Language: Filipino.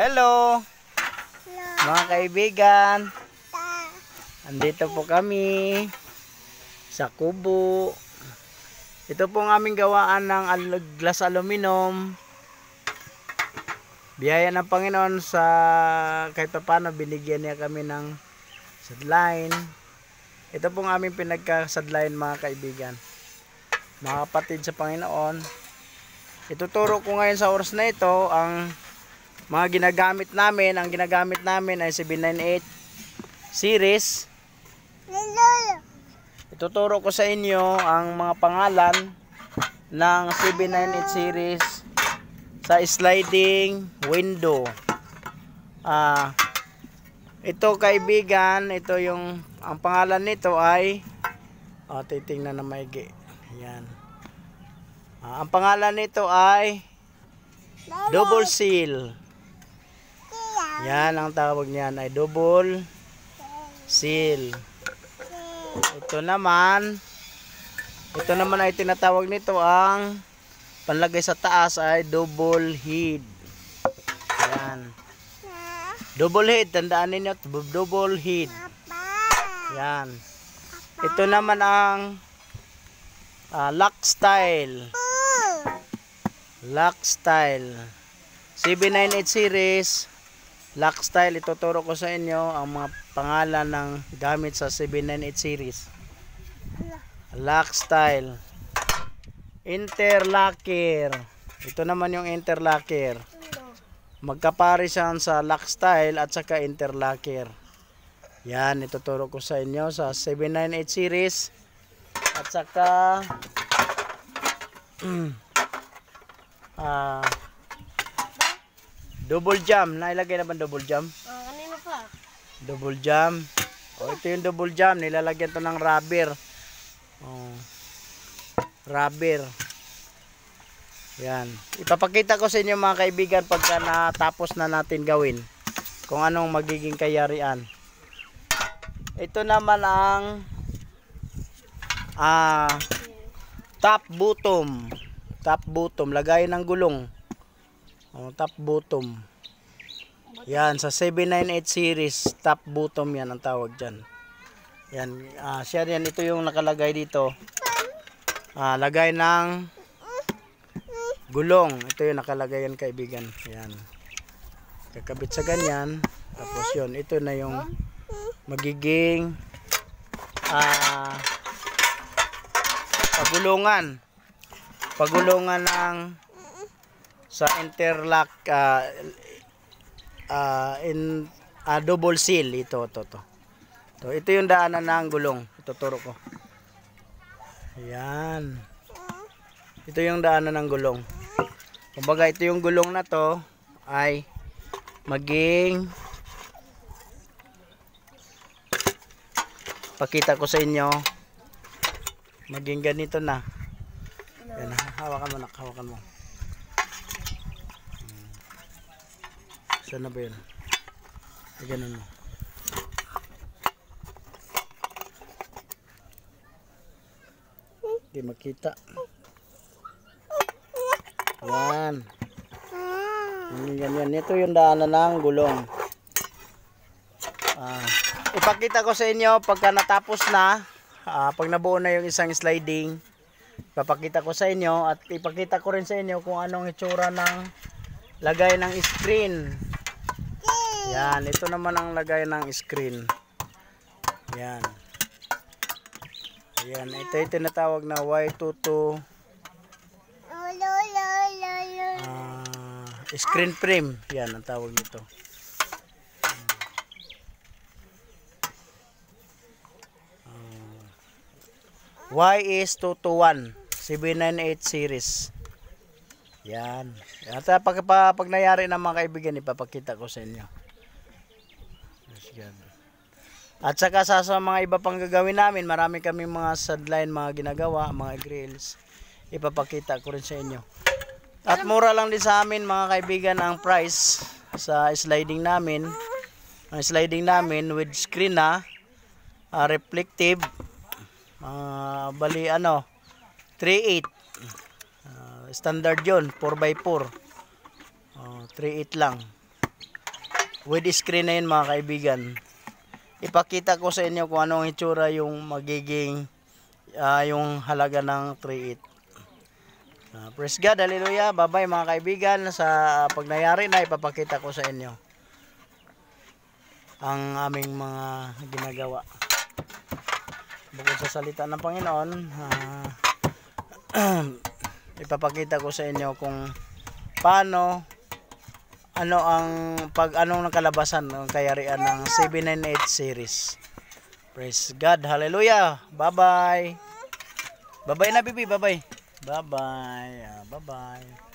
Hello! Hello! Mga kaibigan! Andito po kami sa kubo. Ito po ang aming gawaan ng glass aluminum. Biyaya ng Panginoon sa kahit paano binigyan niya kami ng sadline. Ito po ang aming pinagkasadline mga kaibigan. Mga kapatid sa Panginoon. Ituturo ko ngayon sa oras na ito ang mga ginagamit namin ang ginagamit namin ay 798 series ituturo ko sa inyo ang mga pangalan ng 798 series sa sliding window ah ito kaibigan ito yung ang pangalan nito ay oh, titingnan na maigi yan ah, ang pangalan nito ay double seal yan ang tawag niyan ay double seal. Ito naman, ito naman ay tinatawag nito ang panlagay sa taas ay double head. Yan. Double head, tandaan ninyo, double head. Yan. Ito naman ang uh, lock style. Lock style. CB98 series lock style ituturo ko sa inyo ang mga pangalan ng gamit sa 798 series lock style interlocker ito naman yung interlocker magkaparisan sa lock style at saka interlocker yan ituturo ko sa inyo sa 798 series at saka ah uh, Double jam. Nailagay na ba double jam? Oo, uh, ah, kanina pa. Double jam. O, ito yung double jam. Nilalagyan to ng rubber. Oh. Rubber. Yan. Ipapakita ko sa inyo mga kaibigan pagka natapos na natin gawin. Kung anong magiging kayarian. Ito naman ang ah, top bottom. Top bottom. Lagay ng gulong. O, top bottom. Yan, sa 798 series, top bottom yan ang tawag dyan. Yan, uh, ah, share yan. Ito yung nakalagay dito. Uh, lagay ng gulong. Ito yung nakalagay yan kaibigan. Yan. Kakabit sa ganyan. Tapos yun, ito na yung magiging uh, pagulungan. Pagulungan ng sa interlock uh, ah, uh, ah, in uh, double seal ito to to. To ito yung daanan ng gulong. ituturo ko. Ayun. Ito yung daanan ng gulong. Kumbaga ito yung gulong na to ay maging pakita ko sa inyo maging ganito na. Yan, hawakan mo nak, hawakan mo. Saan na ba yun? Ay, ganun mo. Hindi makita. Yan. Hmm, yan, yan. Ito yung daanan ng gulong. Ah, ipakita ko sa inyo pagka natapos na, ah, pag nabuo na yung isang sliding, papakita ko sa inyo at ipakita ko rin sa inyo kung anong itsura ng lagay ng screen yan, ito naman ang lagay ng screen. Yan. Yan, ito yung tinatawag na Y22 uh, screen frame. Yan, ang tawag nito. Uh, Y is 221 798 series. Yan. At ah, pag, pag, pag nangyari ng mga kaibigan, ipapakita ko sa inyo. At saka sa, sa mga iba pang gagawin namin, marami kami mga sadline, mga ginagawa, mga grills. Ipapakita ko rin sa inyo. At mura lang din sa amin mga kaibigan ang price sa sliding namin. Ang sliding namin with screen na uh, reflective. Uh, bali ano, 3.8. Uh, ah, standard yon 4x4. Uh, 3.8 lang with screen na yun mga kaibigan ipakita ko sa inyo kung anong itsura yung magiging uh, yung halaga ng 3.8 uh, ah, praise God, hallelujah bye bye mga kaibigan sa uh, pag nangyari na ipapakita ko sa inyo ang aming mga ginagawa bukod sa salita ng Panginoon uh, ipapakita ko sa inyo kung paano ano ang pag anong nakalabasan ng kayarian ng 798 series. Praise God. Hallelujah. Bye-bye. Bye-bye na, Bibi. Bye-bye. Bye-bye. Ah, bye-bye.